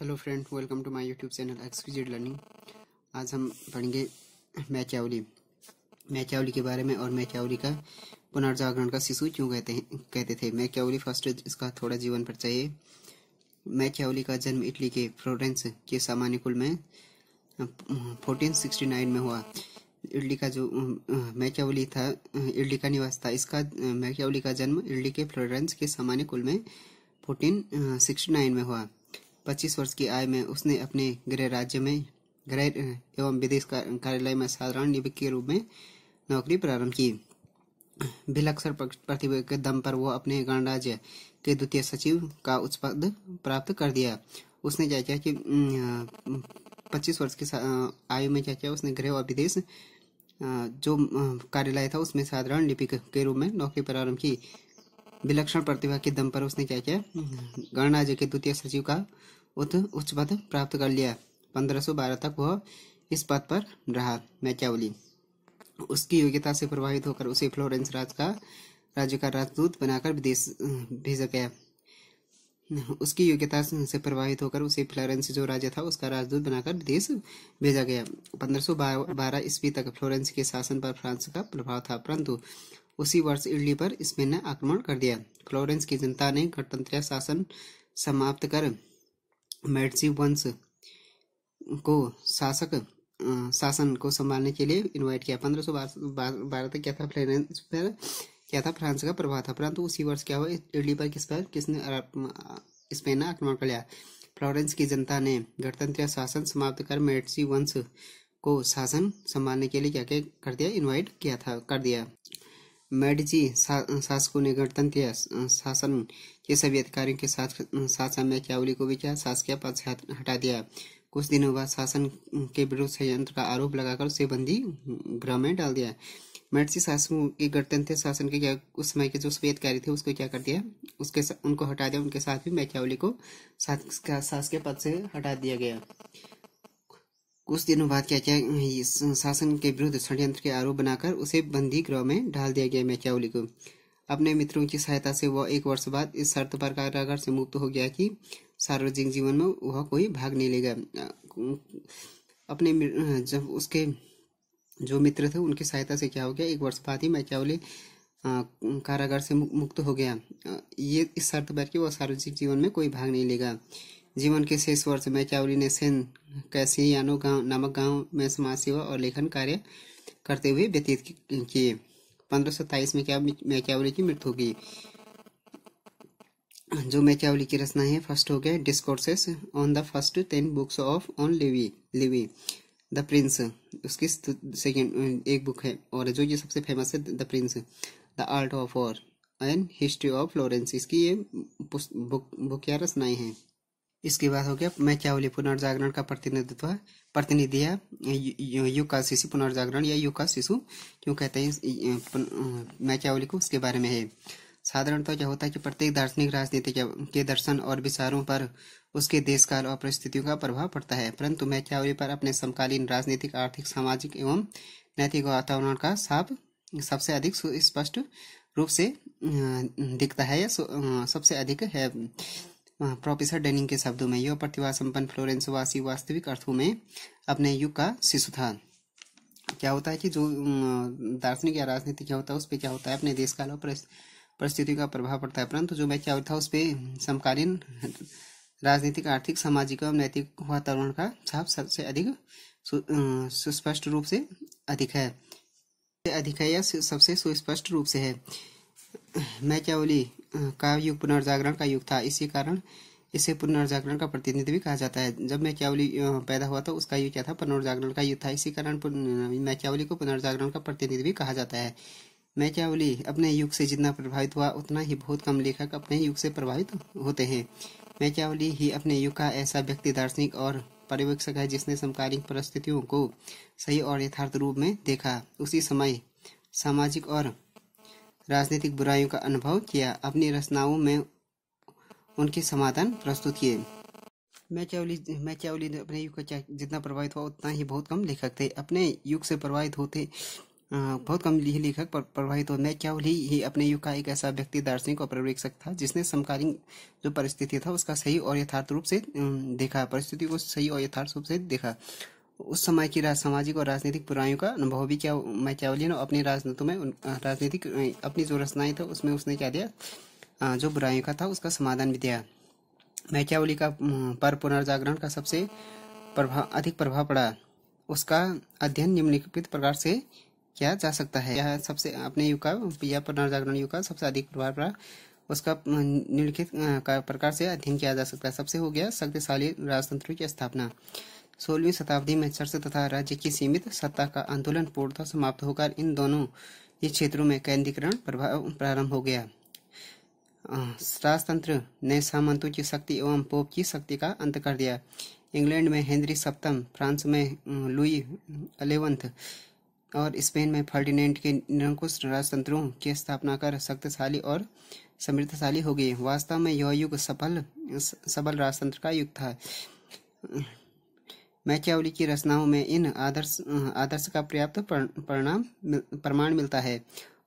hello friend welcome to my YouTube channel exquisite learning आज हम पढ़ेंगे मैचावली मैचावली के बारे में और मैचावली का पुनर्जागरण का शिशु क्यों कहते हैं कहते थे मैचावली फर्स्ट इसका थोड़ा जीवन पर चाहिए मैचावली का जन्म इटली के फ्लोरेंस के सामान्य कुल में फोर्टीन सिक्सटी नाइन में हुआ इडली का जो मैचावली था इडली का निवास था इसका मैचावली का जन्म इडली के फ्लोरेंस के सामान्य कुल में फोर्टीन सिक्सटी नाइन में हुआ पच्चीस वर्ष की आयु में उसने अपने गृह राज्य में गृह एवं विदेश कार्यालय में साधारण निविक के रूप में नौकरी प्रारंभ की बिलक्षर प्रतिभा के दम पर वह अपने गणराज्य के द्वितीय सचिव का उच्च पद प्राप्त कर दिया उसने क्या किया कि पच्चीस वर्ष की आयु में क्या किया उसने गृह और विदेश जो कार्यालय था उसमें साधारण लिपिक के रूप में नौकरी प्रारंभ की विलक्षण प्रतिभा के दम पर उसने क्या किया गणना के द्वितीय सचिव का उच्च पद प्राप्त कर लिया 1512 तक वह इस पद पर रहा मैं क्या बोली उसकी योग्यता से प्रभावित होकर उसे फ्लोरेंस राज का राज्य का राजदूत बनाकर विदेश भेजा गया उसकी योग्यता से प्रभावित होकर उसे फ्लोरेंस जो राज्य था उसका राजदूत बनाकर विदेश भेजा गया पंद्रह सौ बारह ईस्वी तक फ्लोरेंस के शासन पर फ्रांस का प्रभाव था परंतु उसी वर्ष इटली पर स्पेन ने आक्रमण कर दिया फ्लोरेंस की जनता ने गणतंत्र शासन समाप्त कर मेडसी वंश को शासक शासन को संभालने के लिए इनवाइट किया पंद्रह सौ बारह तक क्या था फ्लोरेंस पर क्या था फ्रांस का प्रभाव था परंतु उसी वर्ष क्या हुआ इटली पर किस पर किसने स्पेन ने आक्रमण कर लिया फ्लोरेंस की जनता ने गणतंत्र शासन समाप्त कर मेडसी वंश को शासन संभालने के लिए क्या क्या कर दिया इनवाइट किया था कर दिया मैडजी शासकों ने गणतंत्र शासन के सभी अधिकारियों के साथ साथ समय को भी क्या शासकीय पद से हटा दिया कुछ दिनों बाद शासन के विरुद्ध संयंत्र का आरोप लगाकर उसे बंदी गृह में डाल दिया मेडिसी शासकों के गणतंत्र शासन के क्या उस समय के जो सफेद कार्य थे उसको क्या कर दिया उसके उनको हटा दिया उनके साथ भी मैकियावली को शासकीय पद से हटा दिया गया कुछ दिनों बाद क्या शासन के विरुद्ध षडयंत्र के आरोप बनाकर उसे बंदी गृह में ढाल दिया गया मैक्यावली को अपने मित्रों की सहायता से वह एक वर्ष बाद इस शर्त पर कारागार से मुक्त हो गया कि सार्वजनिक जीवन में वह कोई भाग नहीं लेगा अपने जब उसके जो मित्र थे उनकी सहायता से क्या हो गया एक वर्ष बाद ही मैक्यावली कारागार से मुक्त हो गया ये इस शर्त पर कि वह सार्वजनिक जीवन में कोई भाग नहीं लेगा जीवन के शेष वर्ष में चावली ने सेन कैसियानो गांव नामक गांव में समाज सेवा और लेखन कार्य करते हुए व्यतीत किए पंद्रह में क्या मैचावली की मृत्यु की जो मैचावली की रचना है फर्स्ट हो गया discourses on the first ten books of on Livy Livy the prince उसकी सेकेंड एक बुक है और जो ये सबसे फेमस है the prince the art of war and history of Florence इसकी ये बुक बुक या रचनाएँ हैं इसके बाद हो गया मैचावली पुनर्जागरण का प्रतिनिधित्व प्रतिनिधि है युग का शिशु पुनर्जागरण या युग का शिशु क्यों कहते हैं मैचावली को उसके बारे में है साधारणतः तो यह होता है कि प्रत्येक दार्शनिक राजनीति के दर्शन और विचारों पर उसके देश और परिस्थितियों का प्रभाव पड़ता है परंतु मैचावली पर अपने समकालीन राजनीतिक आर्थिक सामाजिक एवं नैतिक वातावरण का साफ सबसे अधिक स्पष्ट रूप से दिखता है या सबसे अधिक है प्रोफेसर डेनिंग के शब्दों में यह प्रतिभा संपन्न फ्लोरेंस वासी वास्तविक अर्थों में अपने युग का शिशु था क्या होता है कि जो दार्शनिक या राजनीति क्या होता है उस पर क्या होता है अपने देश काल और परिस्थितियों का प्रभाव पड़ता है परंतु जो मैं क्या होता है उस पर समकालीन राजनीतिक आर्थिक सामाजिक एवं नैतिक वातावरण का छाप सबसे अधिक सुस्पष्ट रूप से अधिक है अधिक है या सबसे सुस्पष्ट रूप से है मैचावली का युग पुनर्जागरण का युग था इसी कारण इसे पुनर्जागरण का प्रतिनिधि भी कहा जाता है जब मैचावली पैदा हुआ था तो उसका युग क्या था पुनर्जागरण का युग था इसी कारण मैचावली को पुनर्जागरण का प्रतिनिधि भी कहा जाता है मैचावली अपने युग से जितना प्रभावित हुआ उतना ही बहुत कम लेखक अपने युग से प्रभावित होते हैं मैचावली ही अपने युग का ऐसा व्यक्ति दार्शनिक और पर्यवेक्षक है जिसने समकालीन परिस्थितियों को सही और यथार्थ रूप में देखा उसी समय सामाजिक और राजनीतिक बुराइयों का अनुभव किया अपनी रचनाओं में उनके समाधान प्रस्तुत किए मैं मैं चावली अपने युग का जितना प्रभावित हुआ उतना ही बहुत कम लेखक थे अपने युग से प्रभावित होते बहुत कम ही लेखक पर प्रभावित मैं चावली ही अपने युग का एक ऐसा व्यक्ति दार्शनिक और पर्यवेक्षक था जिसने समकालीन जो परिस्थिति था उसका सही और यथार्थ रूप से देखा परिस्थिति को सही और यथार्थ रूप से देखा उस समय की सामाजिक और राजनीतिक बुराइयों का अनुभव भी क्या मैकियावली ना अपनी राजनीतियों में राजनीतिक अपनी जो रचनाएं था उसमें उसने क्या दिया जो बुराइयों का था उसका समाधान भी दिया बोली का पर पुनर्जागरण का सबसे प्रभाव अधिक प्रभाव पड़ा उसका अध्ययन निम्नलिखित प्रकार से किया जा सकता है यह सबसे अपने युग का या पुनर्जागरण युग का सबसे अधिक प्रभाव पड़ा उसका निम्नलिखित प्रकार से अध्ययन किया जा सकता है सबसे हो गया शक्तिशाली राजतंत्र की स्थापना सोलहवीं शताब्दी में चर्च तथा राज्य की सीमित सत्ता का आंदोलन पूर्णतः समाप्त होकर इन दोनों ही क्षेत्रों में केंद्रीकरण प्रभाव प्रारंभ हो गया राजतंत्र ने सामंतों की शक्ति एवं पोप की शक्ति का अंत कर दिया इंग्लैंड में हेनरी सप्तम फ्रांस में लुई अलेवंथ और स्पेन में फर्डिनेंट के निरंकुश राजतंत्रों की स्थापना कर शक्तिशाली और समृद्धशाली हो गई वास्तव में यह युग सफल सबल राजतंत्र का युग था मैक्यावली की रचनाओं में इन आदर्श आदर्श का पर्याप्त परिणाम प्रमाण मिलता है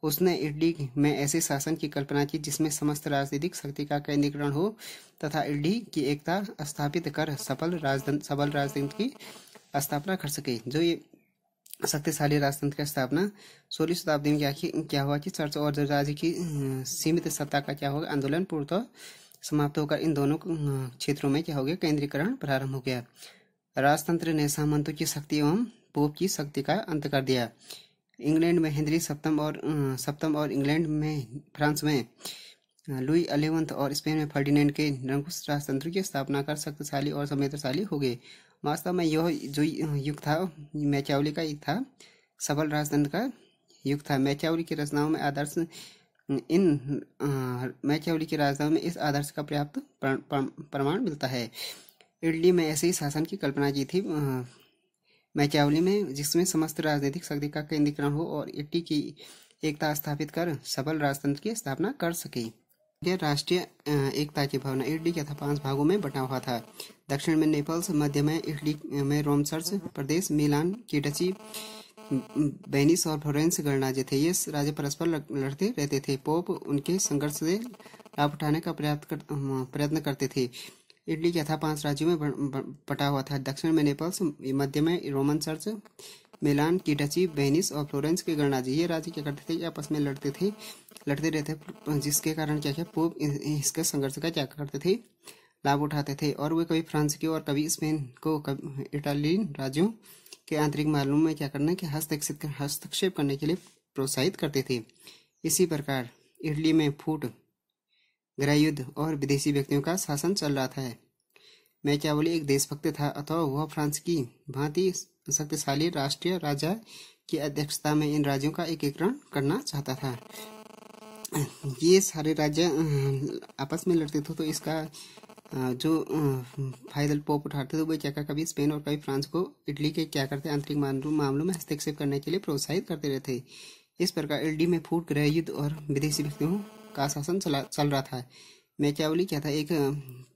उसने इडली में ऐसे शासन की कल्पना की जिसमें समस्त राजनीतिक शक्ति का केंद्रीकरण हो तथा इडली की एकता स्थापित कर सफल राजतंत्र सफल राजतंत्र की स्थापना कर सके जो ये शक्तिशाली राजतंत्र की स्थापना सोलह शताब्दी में क्या क्या हुआ कि चर्च और राज्य की सीमित सत्ता का क्या होगा आंदोलन पूर्णतः समाप्त होकर इन दोनों क्षेत्रों में क्या हो गया केंद्रीकरण प्रारंभ हो गया राजतंत्र ने सामंतों की शक्ति एवं पोप की शक्ति का अंत कर दिया इंग्लैंड में हेनरी सप्तम और सप्तम और इंग्लैंड में फ्रांस में लुई अलेवंथ और स्पेन में फर्डिनेंड के निरंकुश राजतंत्र की स्थापना कर शक्तिशाली और समृद्धशाली हो गए वास्तव में यह जो युग था मैचावली का युग था सफल राजतंत्र का युग था मैचावली की रचनाओं में आदर्श इन मैचावली की राजनाओं में इस आदर्श का पर्याप्त प्रमाण मिलता है इडली में ऐसे ही शासन की कल्पना की थी मैचावली में जिसमें समस्त राजनीतिक शक्ति का केंद्रीकरण हो और इटली की एकता स्थापित कर सबल राजतंत्र की स्थापना कर सके राष्ट्रीय एकता की भावना इटली के पांच भागों में बटा हुआ था दक्षिण में नेपल्स मध्य में इटली में रोमसर्स प्रदेश मिलान की बेनिस और फ्लोरेंस गणराज्य थे ये राज्य परस्पर लड़ते रहते थे पोप उनके संघर्ष से लाभ उठाने का प्रयास प्रयत्न करते थे इटली क्या था पांच राज्यों में बटा हुआ था दक्षिण में नेपल्स मध्य में रोमन चर्च मिलान टीडची वेनिस और फ्लोरेंस के गणराज्य ये राज्य क्या करते थे कि आपस में लड़ते थे लड़ते रहते जिसके कारण क्या क्या पूर्व इसके संघर्ष का क्या करते थे लाभ उठाते थे और वे कभी फ्रांस की और कभी स्पेन को कभी इटालियन राज्यों के आंतरिक मालूम में क्या करने के हस्तक्षेप हस्तक्षेप करने के लिए प्रोत्साहित करते थे इसी प्रकार इटली में फूट गृहयुद्ध और विदेशी व्यक्तियों का शासन चल रहा था मैचावली एक देशभक्त था अथवा वह फ्रांस की भांति शक्तिशाली राष्ट्रीय राजा की अध्यक्षता में इन राज्यों का एकीकरण करना चाहता था ये सारे राज्य आपस में लड़ते थे तो इसका जो फाइनल पोप उठाते थे वो क्या कभी स्पेन और कभी फ्रांस को इटली के क्या करते आंतरिक मामलों में हस्तक्षेप करने के लिए प्रोत्साहित करते रहते इस प्रकार इटली में फूट गृह युद्ध और विदेशी व्यक्तियों का शासन चला चल रहा था मैकियावली क्या था एक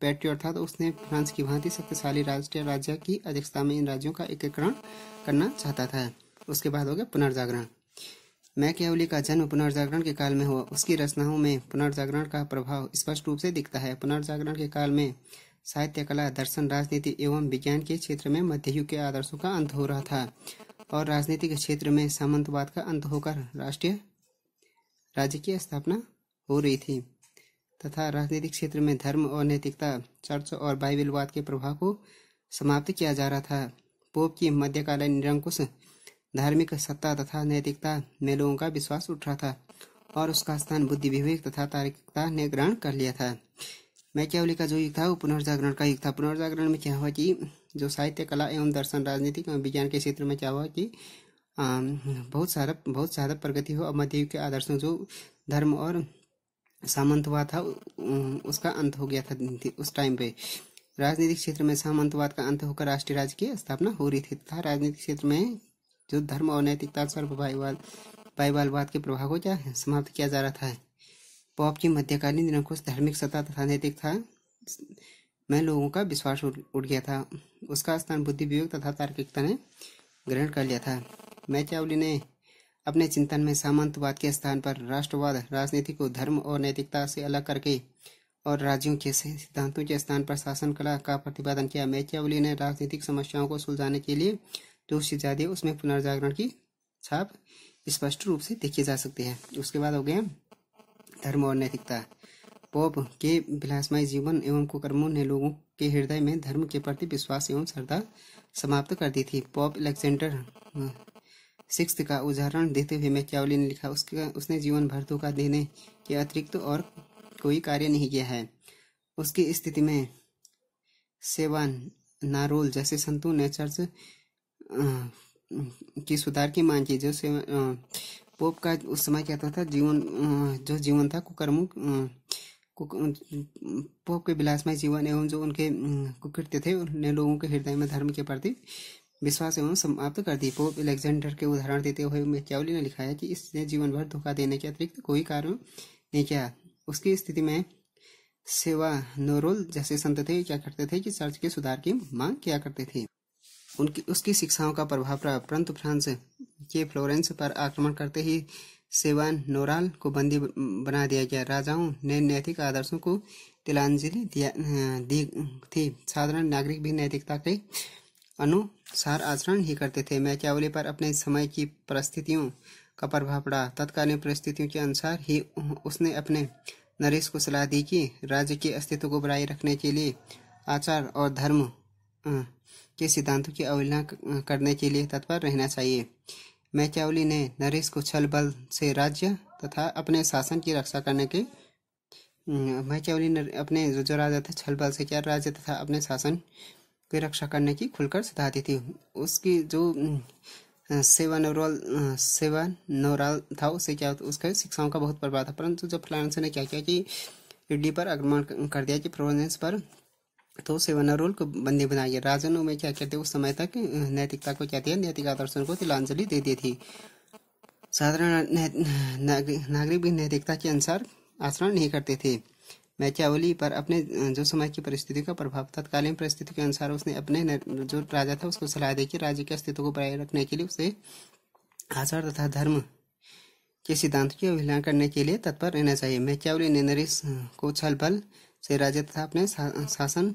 पैट्रियट था तो उसने फ्रांस की भांति शक्तिशाली राष्ट्रीय राज्य की अध्यक्षता में इन राज्यों का एकीकरण करना चाहता था उसके बाद हो गया पुनर्जागरण मैकेवली का जन्म पुनर्जागरण के काल में हुआ उसकी रचनाओं में पुनर्जागरण का प्रभाव स्पष्ट रूप से दिखता है पुनर्जागरण के काल में साहित्य कला दर्शन राजनीति एवं विज्ञान के क्षेत्र में मध्ययुग के आदर्शों का अंत हो रहा था और राजनीति के क्षेत्र में सामंतवाद का अंत होकर राष्ट्रीय राज्य की स्थापना हो रही थी तथा राजनीतिक क्षेत्र में धर्म और नैतिकता चर्च और बाइबिलवाद के प्रभाव को समाप्त किया जा रहा था पोप की मध्यकालीन निरंकुश धार्मिक सत्ता तथा नैतिकता में लोगों का विश्वास उठ रहा था और उसका स्थान बुद्धि विवेक तथा तार्किकता ने ग्रहण कर लिया था क्या का जो युग था वो पुनर्जागरण का युग था पुनर्जागरण में क्या हुआ कि जो साहित्य कला एवं दर्शन राजनीतिक एवं विज्ञान के क्षेत्र में क्या हुआ कि आ, बहुत सारा बहुत ज़्यादा प्रगति हो और मध्ययुग के आदर्शों जो धर्म और सामंतवाद था उसका अंत हो गया था उस टाइम पे राजनीतिक क्षेत्र में सामंतवाद का अंत होकर राष्ट्रीय राज्य की स्थापना हो रही थी तथा राजनीतिक क्षेत्र में जो धर्म और नैतिकता भाईवाद भाईवालवाद के प्रभाव को क्या समाप्त किया जा रहा था पॉप की मध्यकालीन निरंकुश धार्मिक सत्ता तथा नैतिकता में लोगों का विश्वास उठ गया था उसका स्थान बुद्धि विवेक तथा तार्किकता ने ग्रहण कर लिया था मैं चावली ने अपने चिंतन में सामंतवाद के स्थान पर राष्ट्रवाद राजनीति को धर्म और नैतिकता से अलग करके और राज्यों के सिद्धांतों के स्थान पर शासन कला का प्रतिपादन किया मैकियावली ने राजनीतिक समस्याओं को सुलझाने के लिए जो सिजादे उसमें पुनर्जागरण की छाप स्पष्ट रूप से देखी जा सकती है उसके बाद हो गया धर्म और नैतिकता पोप के विलासमय जीवन एवं कुकर्मों ने लोगों के हृदय में धर्म के प्रति विश्वास एवं श्रद्धा समाप्त कर दी थी पोप अलेक्जेंडर सिक्स का उदाहरण देते हुए मैक्यावली ने लिखा उसके उसने जीवन भर धोखा देने के अतिरिक्त तो और कोई कार्य नहीं किया है उसकी स्थिति में सेवन नारोल जैसे संतों ने चर्च की सुधार की मांग की जो पोप का उस समय कहता था जीवन जो जीवन था कुकर्म पोप के विलासमय जीवन एवं जो उनके कुकृत्य थे उन्हें लोगों के हृदय में धर्म के प्रति विश्वास एवं समाप्त कर दी पोप एलेक्जेंडर के उदाहरण देते हुए मैक्यावली ने लिखा है कि इसने जीवन भर धोखा देने के अतिरिक्त कोई कारण नहीं किया उसकी स्थिति में सेवा नोरोल जैसे संत थे क्या करते थे कि चर्च के सुधार की मांग किया करते थे उनकी उसकी शिक्षाओं का प्रभाव पड़ा परंतु फ्रांस के फ्लोरेंस पर आक्रमण करते ही सेवा नोराल को बंदी बना दिया गया राजाओं ने नैतिक आदर्शों को तिलांजलि दिया दी थी साधारण नागरिक भी नैतिकता के अनुसार आचरण ही करते थे मैकियावली पर अपने समय की परिस्थितियों का प्रभाव पड़ा तत्कालीन परिस्थितियों के अनुसार ही उसने अपने नरेश को सलाह दी कि राज्य के अस्तित्व को बनाए रखने के लिए आचार और धर्म के सिद्धांतों की अवहेलना करने के लिए तत्पर रहना चाहिए मैकियावली ने नरेश को छल बल से राज्य तथा अपने शासन की रक्षा करने के मैकियावली ने अपने जो राजा थे छल बल से क्या राज्य तथा अपने शासन की रक्षा करने की खुलकर सलाह दी थी उसकी जो सेवा नोरल सेवा नोराल था उससे क्या उसके शिक्षाओं का बहुत प्रभाव था परंतु जब फ्लारेंस ने क्या किया कि इडली पर आक्रमण कर दिया कि प्रोवेंस पर तो सेवानारोल को बंदी बना गया राजन में क्या कहते उस समय तक नैतिकता को क्या दिया नैतिक आदर्शों को तिलांजलि दे दी थी साधारण नागरिक भी नैतिकता के अनुसार आचरण नहीं करते थे मैकियावली पर अपने जो समय की परिस्थिति का प्रभाव तत्कालीन परिस्थिति के अनुसार उसने अपने जो राजा था उसको सलाह दी कि राज्य के अस्तित्व को बनाए रखने के लिए उसे आचार तथा धर्म के सिद्धांत की अवहेलना करने के लिए तत्पर रहना चाहिए मैकियावली ने नरेश को छल बल से राज्य तथा अपने शासन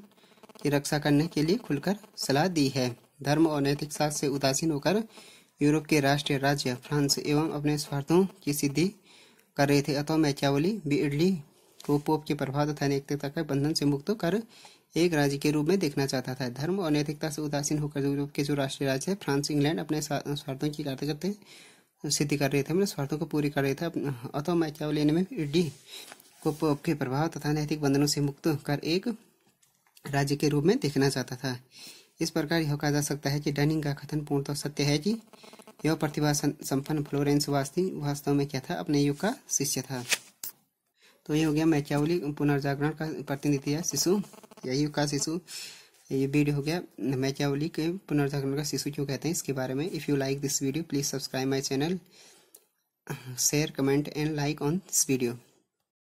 की रक्षा करने के लिए खुलकर सलाह दी है धर्म और नैतिक शास्त्र से उदासीन होकर यूरोप के राष्ट्रीय राज्य फ्रांस एवं अपने स्वार्थों की सिद्धि कर रहे थे अतः मैकियावली भी इटली को तो पोप के प्रभाव तथा नैतिकता का बंधन से मुक्त कर एक राज्य के रूप में देखना चाहता था धर्म और नैतिकता से उदासीन होकर यूरोप के जो राष्ट्रीय राज्य है फ्रांस इंग्लैंड अपने स्वार्थों की कार्य करते सिद्धि कर रहे थे अपने मतलब स्वार्थों को पूरी कर रहे थे अतः लेने में डी को पोप के प्रभाव तथा नैतिक बंधनों से मुक्त कर एक राज्य के रूप में देखना चाहता था इस प्रकार यह कहा जा सकता है कि डनिंग का कथन पूर्णतः सत्य है कि यह प्रतिभा संपन्न फ्लोरेंस वास्ती वास्तव में क्या था अपने युग का शिष्य था तो ये हो गया मैचावली पुनर्जागरण का प्रतिनिधि है शिशु या का शिशु ये वीडियो हो गया मैचावली के पुनर्जागरण का शिशु क्यों कहते हैं इसके बारे में if you like this video please subscribe my channel share comment and like on this video